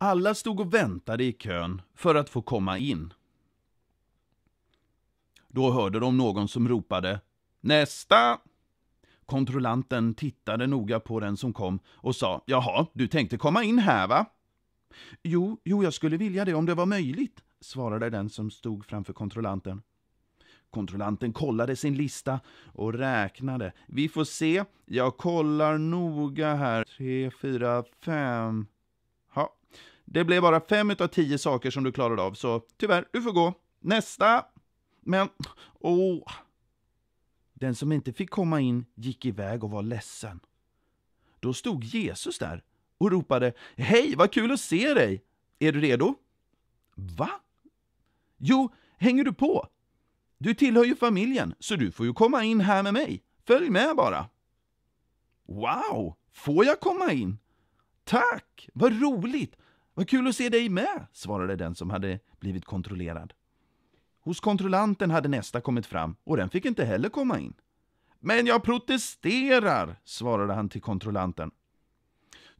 Alla stod och väntade i kön för att få komma in. Då hörde de någon som ropade ”Nästa!” Kontrollanten tittade noga på den som kom och sa ”Jaha, du tänkte komma in här va?” ”Jo, jo, jag skulle vilja det om det var möjligt”, svarade den som stod framför kontrollanten. Kontrollanten kollade sin lista och räknade. Vi får se. Jag kollar noga här. Tre, fyra, fem. Det blev bara fem av tio saker som du klarade av, så tyvärr, du får gå. Nästa! Men, åh... Oh. Den som inte fick komma in gick iväg och var ledsen. Då stod Jesus där och ropade Hej, vad kul att se dig! Är du redo? Va? Jo, hänger du på? Du tillhör ju familjen, så du får ju komma in här med mig. Följ med bara. Wow! Får jag komma in? Tack! Vad roligt! Vad kul att se dig med, svarade den som hade blivit kontrollerad. Hos kontrollanten hade nästa kommit fram och den fick inte heller komma in. Men jag protesterar, svarade han till kontrollanten.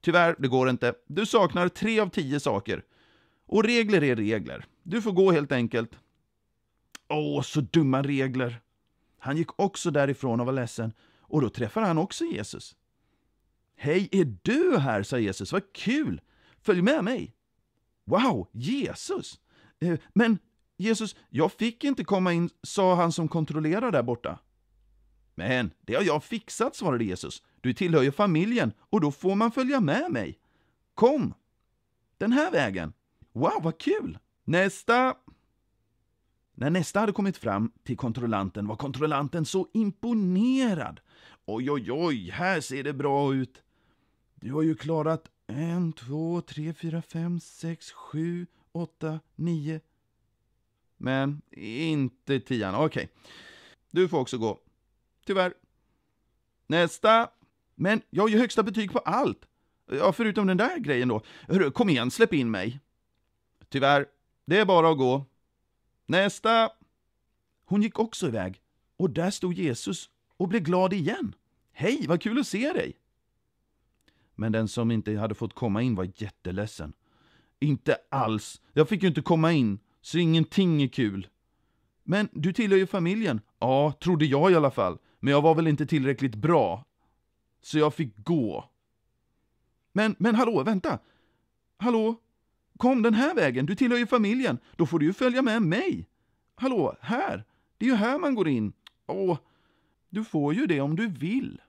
Tyvärr, det går inte. Du saknar tre av tio saker. Och regler är regler. Du får gå helt enkelt. Åh, så dumma regler! Han gick också därifrån och var ledsen, och då träffade han också Jesus. Hej, är du här? sa Jesus. Vad kul! Följ med mig! Wow, Jesus! Eh, men Jesus, jag fick inte komma in, sa han som kontrollerar där borta. Men det har jag fixat, svarade Jesus. Du tillhör ju familjen och då får man följa med mig. Kom! Den här vägen. Wow, vad kul! Nästa! När nästa hade kommit fram till kontrollanten var kontrollanten så imponerad. Oj, oj, oj, här ser det bra ut. Du har ju klarat en, två, tre, fyra, fem, sex, sju, åtta, nio. Men inte tian, okej. Okay. Du får också gå. Tyvärr. Nästa! Men jag har ju högsta betyg på allt! Ja, förutom den där grejen då. Hörru, kom igen, släpp in mig. Tyvärr, det är bara att gå. Nästa! Hon gick också iväg, och där stod Jesus och blev glad igen. Hej, vad kul att se dig! Men den som inte hade fått komma in var jätteledsen. Inte alls. Jag fick ju inte komma in, så ingenting är kul. Men du tillhör ju familjen. Ja, trodde jag i alla fall. Men jag var väl inte tillräckligt bra. Så jag fick gå. Men, men hallå, vänta! Hallå? Kom den här vägen, du tillhör ju familjen. Då får du ju följa med mig. Hallå, här! Det är ju här man går in. Åh, du får ju det om du vill.